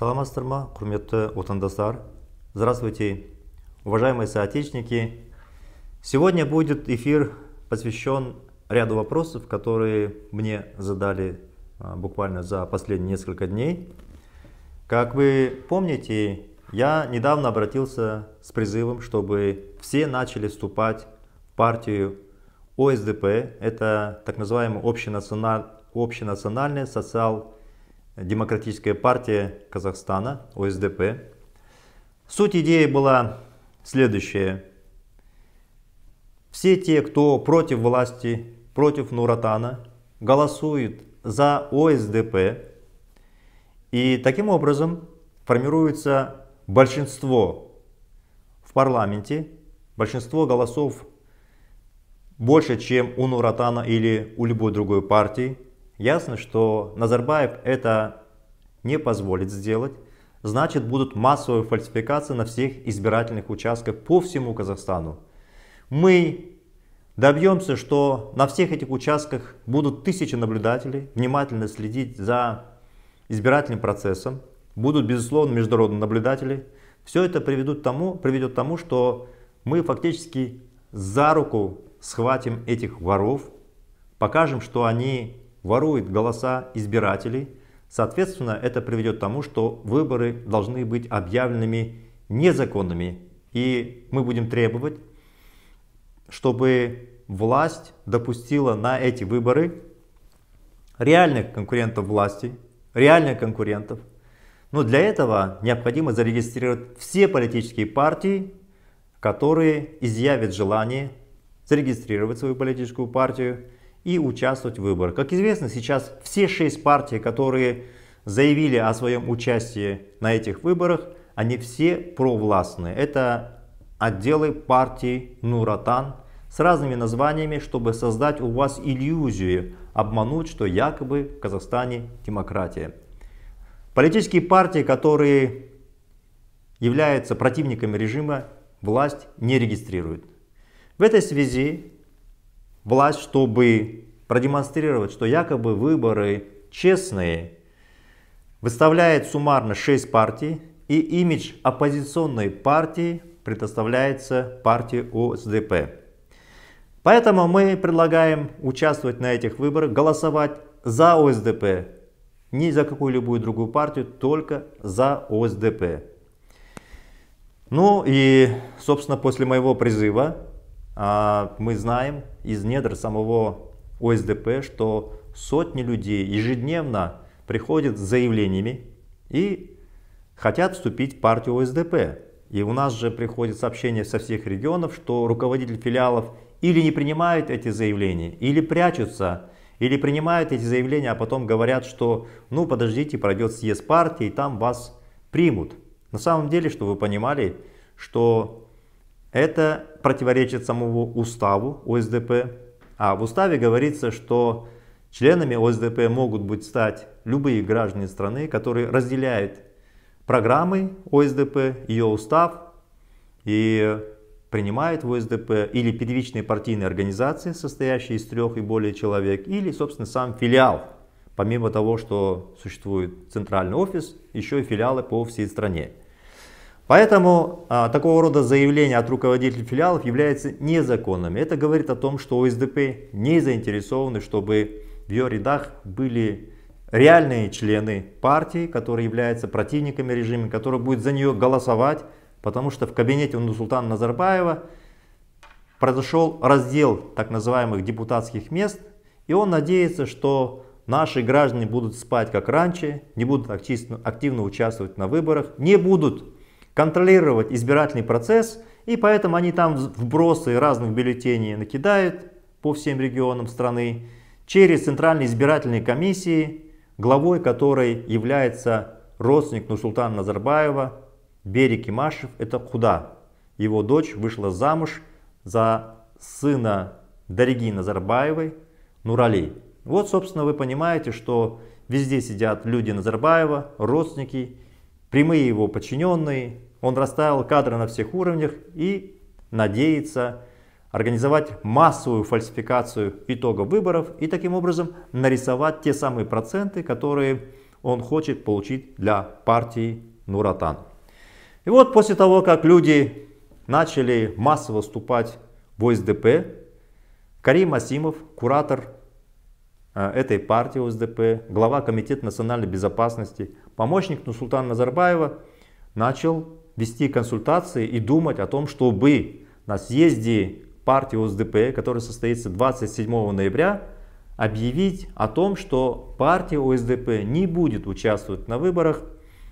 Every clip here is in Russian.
Саламатсыздар ма, құрметті отандастар? Здравствуйте, уважаемые соотечественники! Сегодня будет эфир посвящен ряду вопросов, которые мне задали а, буквально за последние несколько дней. Как вы помните, я недавно обратился с призывом, чтобы все начали вступать в партию ОСДП. Это так называемое общенациональ... общенациональная социал Демократическая партия Казахстана, ОСДП. Суть идеи была следующая. Все те, кто против власти, против Нуратана, голосуют за ОСДП. И таким образом формируется большинство в парламенте, большинство голосов больше, чем у Нуратана или у любой другой партии. Ясно, что Назарбаев это не позволит сделать, значит будут массовые фальсификации на всех избирательных участках по всему Казахстану. Мы добьемся, что на всех этих участках будут тысячи наблюдателей, внимательно следить за избирательным процессом, будут, безусловно, международные наблюдатели. Все это приведет к тому, приведет к тому что мы фактически за руку схватим этих воров, покажем, что они воруют голоса избирателей – Соответственно, это приведет к тому, что выборы должны быть объявленными незаконными. И мы будем требовать, чтобы власть допустила на эти выборы реальных конкурентов власти, реальных конкурентов. Но для этого необходимо зарегистрировать все политические партии, которые изъявят желание зарегистрировать свою политическую партию и участвовать в выборах. Как известно, сейчас все шесть партий, которые заявили о своем участии на этих выборах, они все провластные. Это отделы партии Нуратан с разными названиями, чтобы создать у вас иллюзию, обмануть, что якобы в Казахстане демократия. Политические партии, которые являются противниками режима, власть не регистрирует. В этой связи власть, чтобы продемонстрировать, что якобы выборы честные, выставляет суммарно 6 партий, и имидж оппозиционной партии предоставляется партии ОСДП. Поэтому мы предлагаем участвовать на этих выборах, голосовать за ОСДП, не за какую-либо другую партию, только за ОСДП. Ну и, собственно, после моего призыва а, мы знаем из недр самого ОСДП, что сотни людей ежедневно приходят с заявлениями и хотят вступить в партию ОСДП. И у нас же приходят сообщения со всех регионов, что руководитель филиалов или не принимают эти заявления, или прячутся, или принимают эти заявления, а потом говорят, что ну подождите, пройдет съезд партии, и там вас примут. На самом деле, чтобы вы понимали, что это противоречит самому уставу ОСДП. А в уставе говорится, что членами ОСДП могут быть стать любые граждане страны, которые разделяют программы ОСДП, ее устав и принимают в ОСДП или первичные партийные организации, состоящие из трех и более человек, или, собственно, сам филиал. Помимо того, что существует центральный офис, еще и филиалы по всей стране. Поэтому а, такого рода заявление от руководителей филиалов является незаконными. Это говорит о том, что ОСДП не заинтересованы, чтобы в ее рядах были реальные члены партии, которые являются противниками режима, которые будут за нее голосовать, потому что в кабинете у нусултана Назарбаева произошел раздел так называемых депутатских мест, и он надеется, что наши граждане будут спать как раньше, не будут активно, активно участвовать на выборах, не будут контролировать избирательный процесс, и поэтому они там вбросы разных бюллетеней накидают по всем регионам страны через Центральные избирательные комиссии, главой которой является родственник Нурсултана Назарбаева Берик Имашев, это куда Его дочь вышла замуж за сына Дариги Назарбаевой, Нурали. Вот, собственно, вы понимаете, что везде сидят люди Назарбаева, родственники прямые его подчиненные. Он расставил кадры на всех уровнях и надеется организовать массовую фальсификацию итогов выборов и таким образом нарисовать те самые проценты, которые он хочет получить для партии Нуратан. И вот после того, как люди начали массово вступать в ОСДП, Карим Асимов, куратор Э, этой партии ОСДП, глава Комитета национальной безопасности, помощник Нусултана Назарбаева начал вести консультации и думать о том, чтобы на съезде партии ОСДП, который состоится 27 ноября, объявить о том, что партия ОСДП не будет участвовать на выборах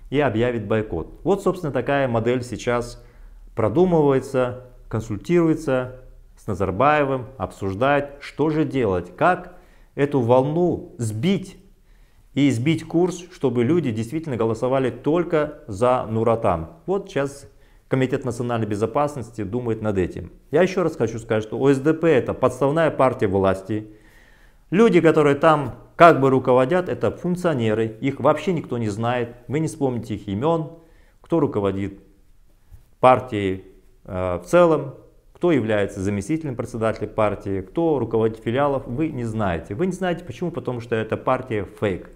и объявит бойкот. Вот, собственно, такая модель сейчас продумывается, консультируется с Назарбаевым, обсуждает, что же делать, как эту волну сбить и сбить курс, чтобы люди действительно голосовали только за Нуратам. Вот сейчас Комитет национальной безопасности думает над этим. Я еще раз хочу сказать, что ОСДП это подставная партия власти. Люди, которые там как бы руководят, это функционеры. Их вообще никто не знает. Вы не вспомните их имен, кто руководит партией э, в целом кто является заместителем председателя партии, кто руководитель филиалов, вы не знаете. Вы не знаете почему, потому что эта партия фейк.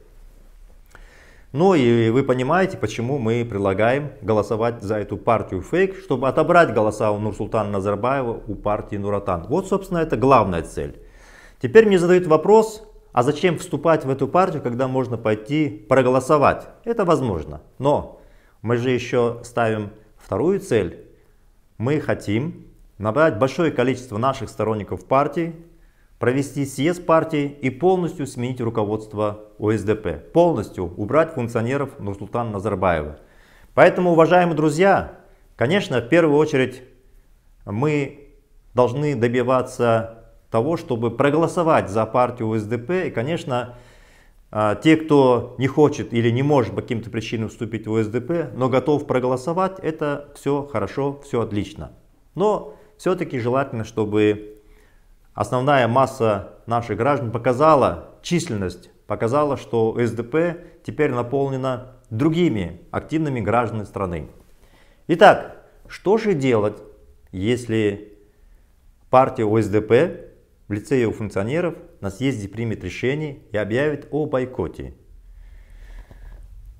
Ну и вы понимаете, почему мы предлагаем голосовать за эту партию фейк, чтобы отобрать голоса у Нурсултана Назарбаева у партии Нуратан. Вот, собственно, это главная цель. Теперь мне задают вопрос, а зачем вступать в эту партию, когда можно пойти проголосовать? Это возможно. Но мы же еще ставим вторую цель. Мы хотим набрать большое количество наших сторонников партии, провести съезд партии и полностью сменить руководство ОСДП, полностью убрать функционеров Нурсултана Назарбаева. Поэтому, уважаемые друзья, конечно, в первую очередь мы должны добиваться того, чтобы проголосовать за партию ОСДП. И, конечно, а, те, кто не хочет или не может по каким-то причинам вступить в ОСДП, но готов проголосовать, это все хорошо, все отлично. Но все-таки желательно, чтобы основная масса наших граждан показала численность, показала, что СДП теперь наполнена другими активными гражданами страны. Итак, что же делать, если партия ОСДП в лице ее функционеров на съезде примет решение и объявит о бойкоте?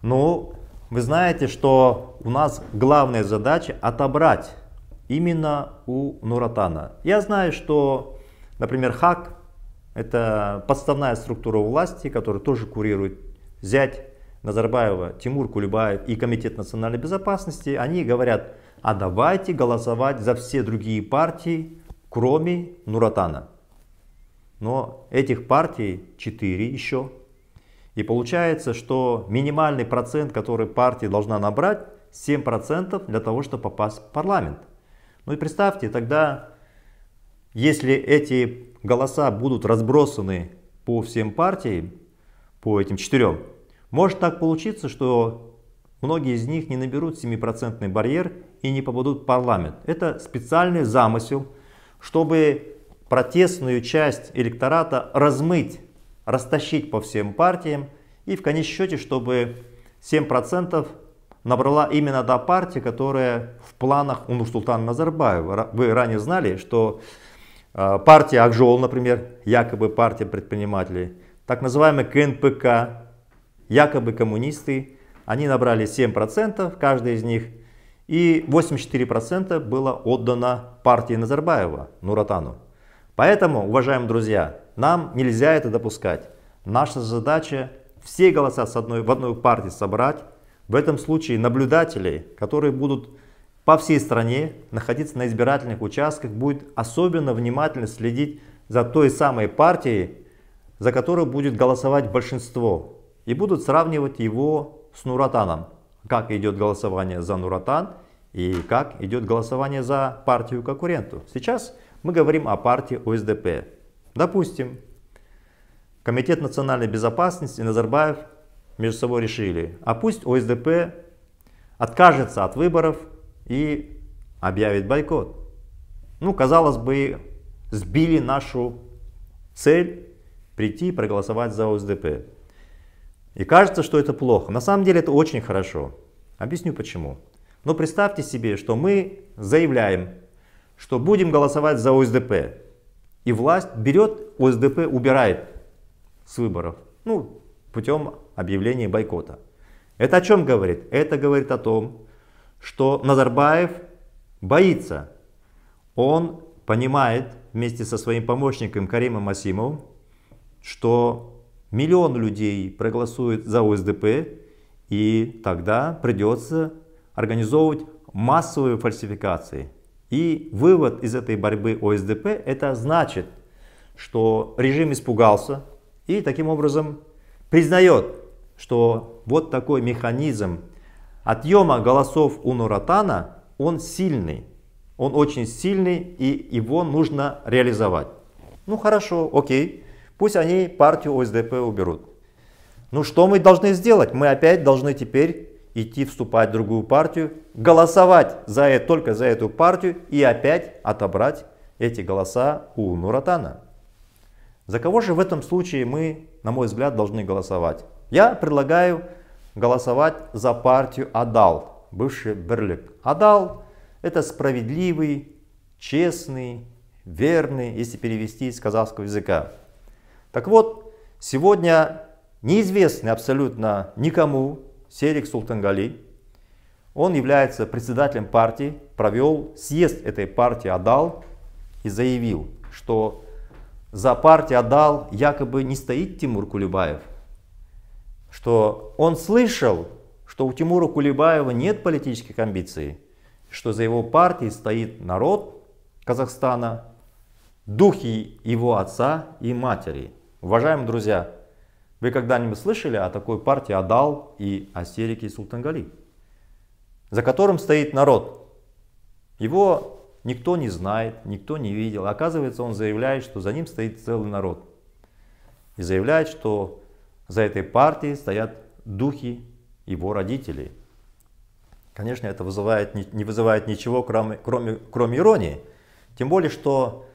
Ну, вы знаете, что у нас главная задача отобрать именно у Нуратана. Я знаю, что, например, ХАК – это подставная структура власти, которая тоже курирует зять Назарбаева, Тимур Кулебаев и Комитет национальной безопасности. Они говорят, а давайте голосовать за все другие партии, кроме Нуратана. Но этих партий 4 еще. И получается, что минимальный процент, который партия должна набрать, 7% для того, чтобы попасть в парламент. Ну и представьте, тогда, если эти голоса будут разбросаны по всем партиям, по этим четырем, может так получиться, что многие из них не наберут 7% барьер и не попадут в парламент. Это специальный замысел, чтобы протестную часть электората размыть, растащить по всем партиям и в конечном счете, чтобы 7% набрала именно та партия, которая в планах у Нурсултана Назарбаева. Вы ранее знали, что а, партия Акжол, например, якобы партия предпринимателей, так называемый КНПК, якобы коммунисты, они набрали 7%, каждый из них, и 84% было отдано партии Назарбаева, Нуратану. Поэтому, уважаемые друзья, нам нельзя это допускать. Наша задача все голоса с одной, в одной партии собрать, в этом случае наблюдатели, которые будут по всей стране находиться на избирательных участках, будут особенно внимательно следить за той самой партией, за которую будет голосовать большинство. И будут сравнивать его с Нуратаном. Как идет голосование за Нуратан и как идет голосование за партию-конкуренту. Сейчас мы говорим о партии ОСДП. Допустим, Комитет национальной безопасности Назарбаев между собой решили, а пусть ОСДП откажется от выборов и объявит бойкот. Ну, казалось бы, сбили нашу цель прийти и проголосовать за ОСДП. И кажется, что это плохо. На самом деле это очень хорошо. Объясню почему. Но представьте себе, что мы заявляем, что будем голосовать за ОСДП. И власть берет ОСДП, убирает с выборов. Ну, путем объявления бойкота. Это о чем говорит? Это говорит о том, что Назарбаев боится. Он понимает вместе со своим помощником Каримом Асимовым, что миллион людей проголосует за ОСДП, и тогда придется организовывать массовые фальсификации. И вывод из этой борьбы ОСДП это значит, что режим испугался и таким образом признает, что вот такой механизм отъема голосов у Нуратана, он сильный. Он очень сильный и его нужно реализовать. Ну хорошо, окей, пусть они партию ОСДП уберут. Ну что мы должны сделать? Мы опять должны теперь идти вступать в другую партию, голосовать за это, только за эту партию и опять отобрать эти голоса у Нуратана. За кого же в этом случае мы на мой взгляд, должны голосовать. Я предлагаю голосовать за партию Адал, бывший Берлик. Адал – это справедливый, честный, верный, если перевести из казахского языка. Так вот, сегодня неизвестный абсолютно никому Серик Султангали, он является председателем партии, провел съезд этой партии Адал и заявил, что за партию отдал, якобы не стоит Тимур Кулебаев. Что он слышал, что у Тимура Кулебаева нет политических амбиций, что за его партией стоит народ Казахстана, духи его отца и матери. Уважаемые друзья, вы когда-нибудь слышали о такой партии Адал и Астерике и Султангали, за которым стоит народ? Его Никто не знает, никто не видел. Оказывается, он заявляет, что за ним стоит целый народ. И заявляет, что за этой партией стоят духи его родителей. Конечно, это вызывает, не вызывает ничего, кроме, кроме, кроме иронии. Тем более, что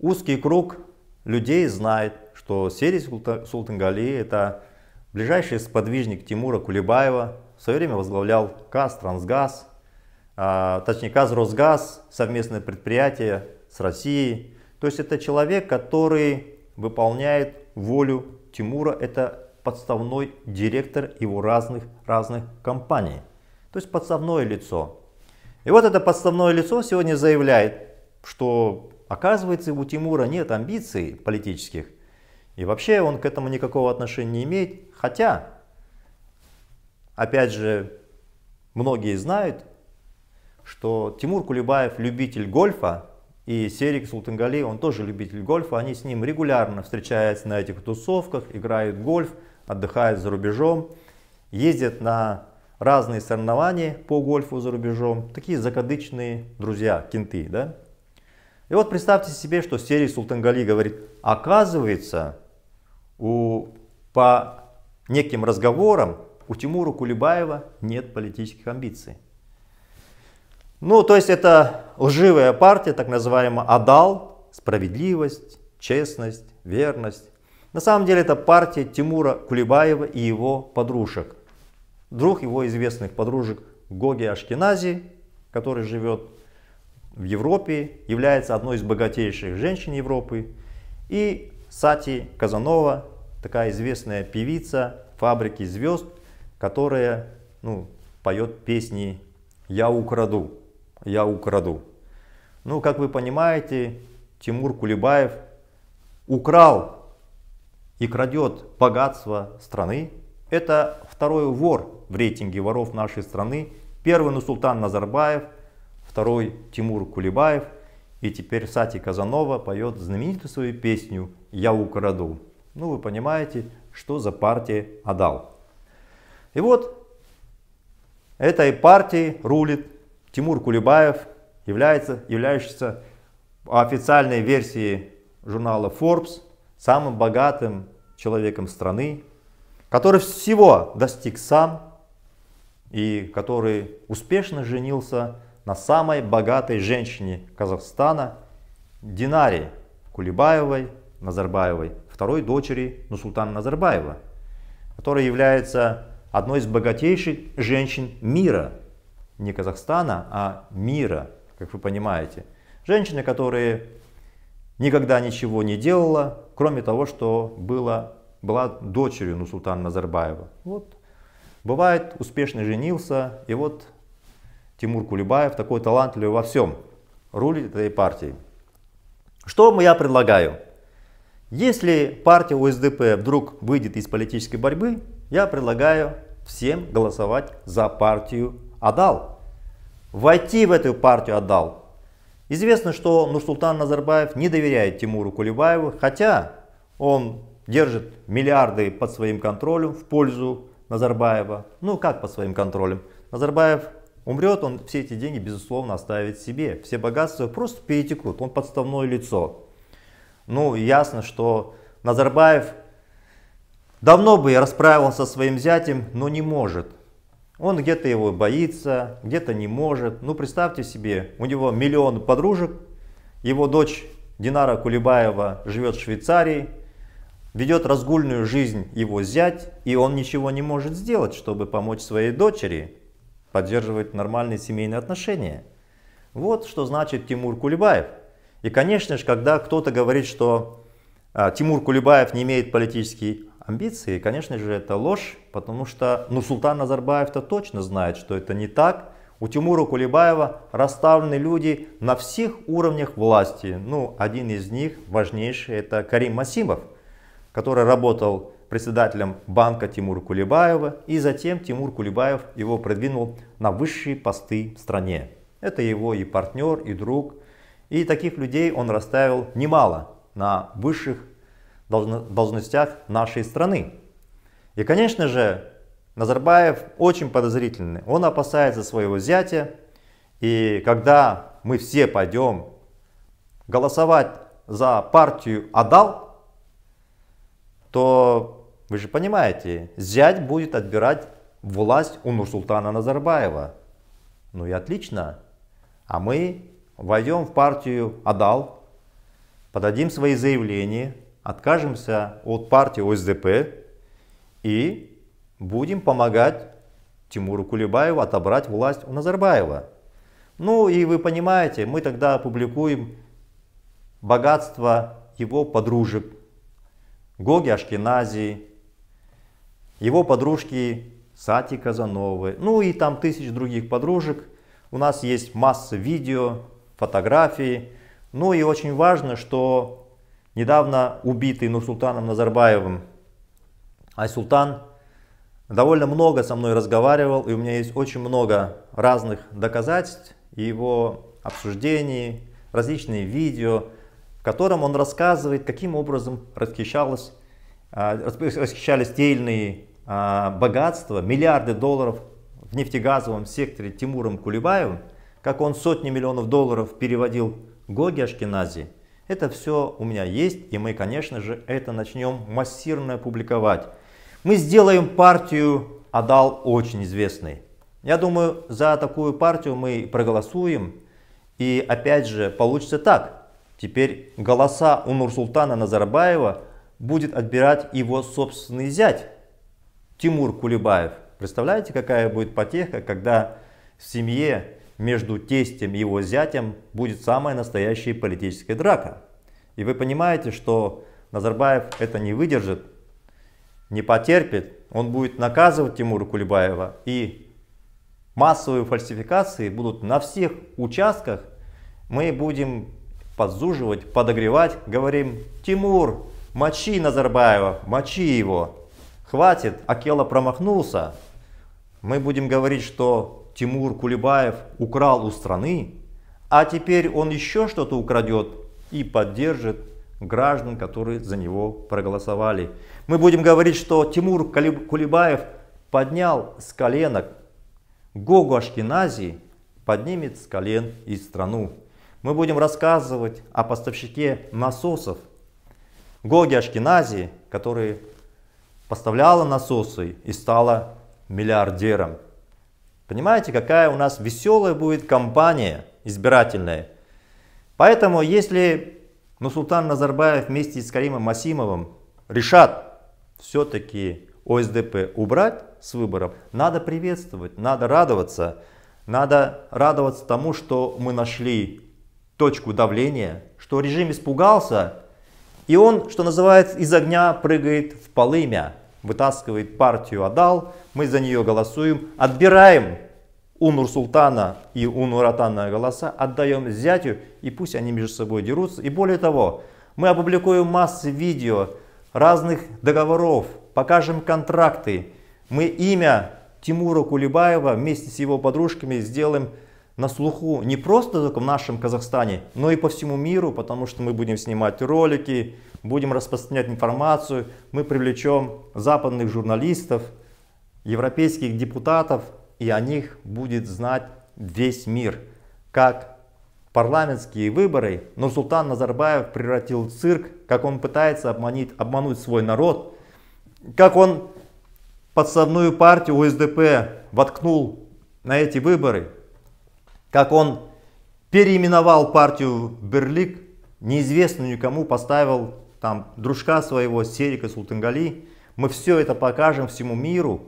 узкий круг людей знает, что Серий Султангали – это ближайший сподвижник Тимура Кулебаева, в свое время возглавлял КАЗ, Трансгаз, а, точнее Казросгаз, совместное предприятие с Россией. То есть это человек, который выполняет волю Тимура, это подставной директор его разных, разных компаний. То есть подставное лицо. И вот это подставное лицо сегодня заявляет, что оказывается у Тимура нет амбиций политических. И вообще он к этому никакого отношения не имеет. Хотя, опять же, многие знают, что Тимур Кулебаев любитель гольфа, и Серик Султангали, он тоже любитель гольфа, они с ним регулярно встречаются на этих тусовках, играют в гольф, отдыхают за рубежом, ездят на разные соревнования по гольфу за рубежом, такие закадычные друзья, кенты, да? И вот представьте себе, что Серик Султангали говорит, оказывается, у, по неким разговорам у Тимура Кулебаева нет политических амбиций. Ну, то есть это лживая партия, так называемая Адал, справедливость, честность, верность. На самом деле это партия Тимура Кулебаева и его подружек. Друг его известных подружек Гоги Ашкенази, который живет в Европе, является одной из богатейших женщин Европы. И Сати Казанова, такая известная певица фабрики звезд, которая ну, поет песни «Я украду» я украду. Ну, как вы понимаете, Тимур Кулебаев украл и крадет богатство страны. Это второй вор в рейтинге воров нашей страны. Первый Нусултан Назарбаев, второй Тимур Кулебаев. И теперь Сати Казанова поет знаменитую свою песню «Я украду». Ну, вы понимаете, что за партия отдал. И вот этой партии рулит Тимур Кулебаев, является, являющийся по официальной версии журнала Forbes самым богатым человеком страны, который всего достиг сам и который успешно женился на самой богатой женщине Казахстана Динаре Кулебаевой Назарбаевой, второй дочери Нусултана Назарбаева, которая является одной из богатейших женщин мира – не Казахстана, а мира, как вы понимаете. Женщины, которые никогда ничего не делала, кроме того, что было, была дочерью Нусултана Назарбаева. Вот. Бывает, успешно женился, и вот Тимур Кулебаев такой талантливый во всем, рулит этой партией. Что я предлагаю? Если партия УСДП вдруг выйдет из политической борьбы, я предлагаю всем голосовать за партию Адал. Войти в эту партию Адал. Известно, что Нурсултан Назарбаев не доверяет Тимуру Кулебаеву, хотя он держит миллиарды под своим контролем в пользу Назарбаева. Ну как под своим контролем? Назарбаев умрет, он все эти деньги безусловно оставит себе. Все богатства просто перетекут, он подставное лицо. Ну ясно, что Назарбаев давно бы расправился со своим зятем, но не может. Он где-то его боится, где-то не может. Ну, представьте себе, у него миллион подружек, его дочь Динара Кулебаева живет в Швейцарии, ведет разгульную жизнь его зять, и он ничего не может сделать, чтобы помочь своей дочери поддерживать нормальные семейные отношения. Вот что значит Тимур Кулебаев. И, конечно же, когда кто-то говорит, что а, Тимур Кулебаев не имеет политический амбиции. И, конечно же, это ложь, потому что ну, Султан Назарбаев-то точно знает, что это не так. У Тимура Кулебаева расставлены люди на всех уровнях власти. Ну, один из них, важнейший, это Карим Масимов, который работал председателем банка Тимура Кулебаева, и затем Тимур Кулебаев его продвинул на высшие посты в стране. Это его и партнер, и друг. И таких людей он расставил немало на высших должностях нашей страны. И, конечно же, Назарбаев очень подозрительный. Он опасается своего зятя. И когда мы все пойдем голосовать за партию Адал, то вы же понимаете, зять будет отбирать власть у Нурсултана Назарбаева. Ну и отлично. А мы войдем в партию Адал, подадим свои заявления, откажемся от партии ОСДП и будем помогать Тимуру Кулебаеву отобрать власть у Назарбаева. Ну и вы понимаете, мы тогда опубликуем богатство его подружек, Гоги Ашкенази, его подружки Сати Казановой, ну и там тысяч других подружек. У нас есть масса видео, фотографий. Ну и очень важно, что недавно убитый Нурсултаном Назарбаевым Айсултан довольно много со мной разговаривал, и у меня есть очень много разных доказательств его обсуждений, различные видео, в котором он рассказывает, каким образом расхищалось, а, расхищались те или иные а, богатства, миллиарды долларов в нефтегазовом секторе Тимуром Кулебаевым, как он сотни миллионов долларов переводил Гоги Ашкенази – это все у меня есть, и мы, конечно же, это начнем массированно публиковать. Мы сделаем партию «Адал очень известной. Я думаю, за такую партию мы проголосуем, и опять же, получится так. Теперь голоса у Нурсултана Назарбаева будет отбирать его собственный зять Тимур Кулебаев. Представляете, какая будет потеха, когда в семье между тестем и его зятем будет самая настоящая политическая драка. И вы понимаете, что Назарбаев это не выдержит, не потерпит, он будет наказывать Тимура Кулебаева и массовые фальсификации будут на всех участках. Мы будем подзуживать, подогревать, говорим, Тимур, мочи Назарбаева, мочи его, хватит, Акела промахнулся. Мы будем говорить, что Тимур Кулебаев украл у страны, а теперь он еще что-то украдет и поддержит граждан, которые за него проголосовали. Мы будем говорить, что Тимур Кулебаев поднял с коленок Гогу Ашкенази, поднимет с колен и страну. Мы будем рассказывать о поставщике насосов Гоге Ашкенази, который поставляла насосы и стала миллиардером. Понимаете, какая у нас веселая будет кампания избирательная. Поэтому, если Нусултан Назарбаев вместе с Каримом Масимовым решат все-таки ОСДП убрать с выборов, надо приветствовать, надо радоваться. Надо радоваться тому, что мы нашли точку давления, что режим испугался, и он, что называется, из огня прыгает в полымя вытаскивает партию Адал, мы за нее голосуем, отбираем у Султана и у Нуратана голоса, отдаем зятю, и пусть они между собой дерутся. И более того, мы опубликуем массы видео разных договоров, покажем контракты. Мы имя Тимура Кулебаева вместе с его подружками сделаем на слуху не просто только в нашем Казахстане, но и по всему миру, потому что мы будем снимать ролики, будем распространять информацию, мы привлечем западных журналистов, европейских депутатов, и о них будет знать весь мир. Как парламентские выборы но Султан Назарбаев превратил цирк, как он пытается обманить, обмануть свой народ, как он подставную партию УСДП воткнул на эти выборы – как он переименовал партию Берлик, неизвестную никому, поставил там дружка своего Серика Султангали. Мы все это покажем всему миру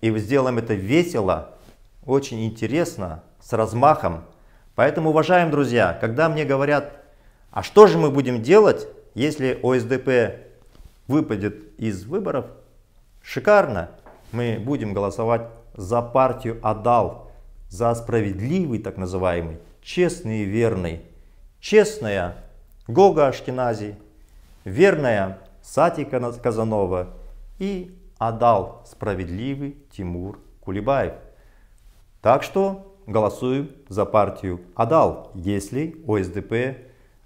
и сделаем это весело, очень интересно, с размахом. Поэтому, уважаемые друзья, когда мне говорят, а что же мы будем делать, если ОСДП выпадет из выборов, шикарно, мы будем голосовать за партию «Адал», за справедливый, так называемый, честный и верный. Честная Гога Ашкинази, верная Сатика Казанова и отдал справедливый Тимур Кулибаев. Так что голосуем за партию Адал, если ОСДП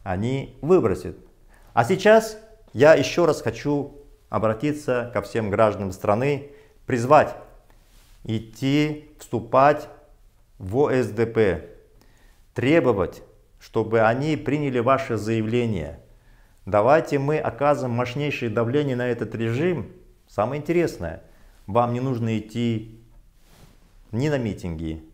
они выбросят. А сейчас я еще раз хочу обратиться ко всем гражданам страны, призвать идти, вступать в ОСДП, требовать, чтобы они приняли ваше заявление. Давайте мы окажем мощнейшее давление на этот режим. Самое интересное, вам не нужно идти ни на митинги,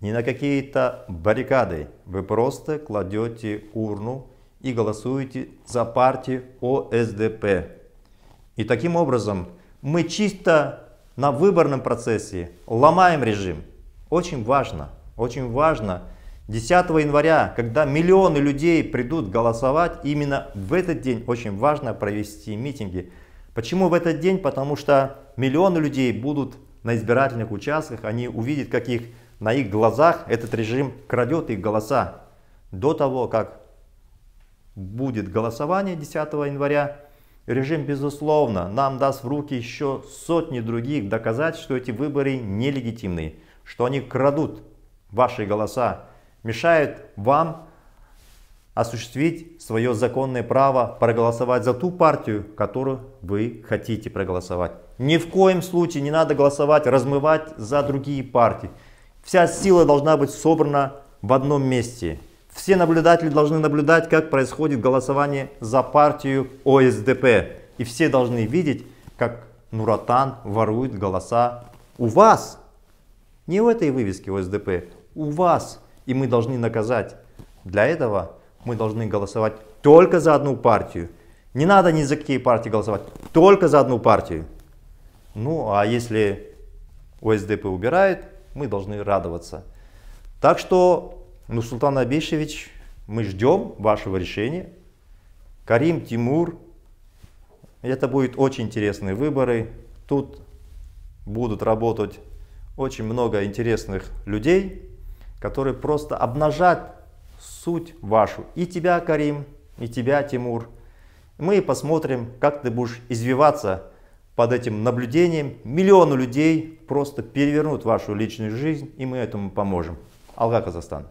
ни на какие-то баррикады. Вы просто кладете урну и голосуете за партию ОСДП. И таким образом мы чисто на выборном процессе ломаем режим. Очень важно, очень важно 10 января, когда миллионы людей придут голосовать, именно в этот день очень важно провести митинги. Почему в этот день? Потому что миллионы людей будут на избирательных участках, они увидят, как их, на их глазах этот режим крадет их голоса. До того, как будет голосование 10 января, режим, безусловно, нам даст в руки еще сотни других доказать, что эти выборы нелегитимные что они крадут ваши голоса, мешают вам осуществить свое законное право проголосовать за ту партию, которую вы хотите проголосовать. Ни в коем случае не надо голосовать, размывать за другие партии. Вся сила должна быть собрана в одном месте. Все наблюдатели должны наблюдать, как происходит голосование за партию ОСДП. И все должны видеть, как Нуратан ворует голоса у вас, не в этой вывеске ОСДП, у вас, и мы должны наказать. Для этого мы должны голосовать только за одну партию. Не надо ни за какие партии голосовать, только за одну партию. Ну а если ОСДП убирает, мы должны радоваться. Так что, ну Султан Абишевич, мы ждем вашего решения. Карим Тимур, это будут очень интересные выборы. Тут будут работать очень много интересных людей, которые просто обнажат суть вашу. И тебя, Карим, и тебя, Тимур. Мы посмотрим, как ты будешь извиваться под этим наблюдением. Миллионы людей просто перевернут вашу личную жизнь, и мы этому поможем. Алга, Казахстан.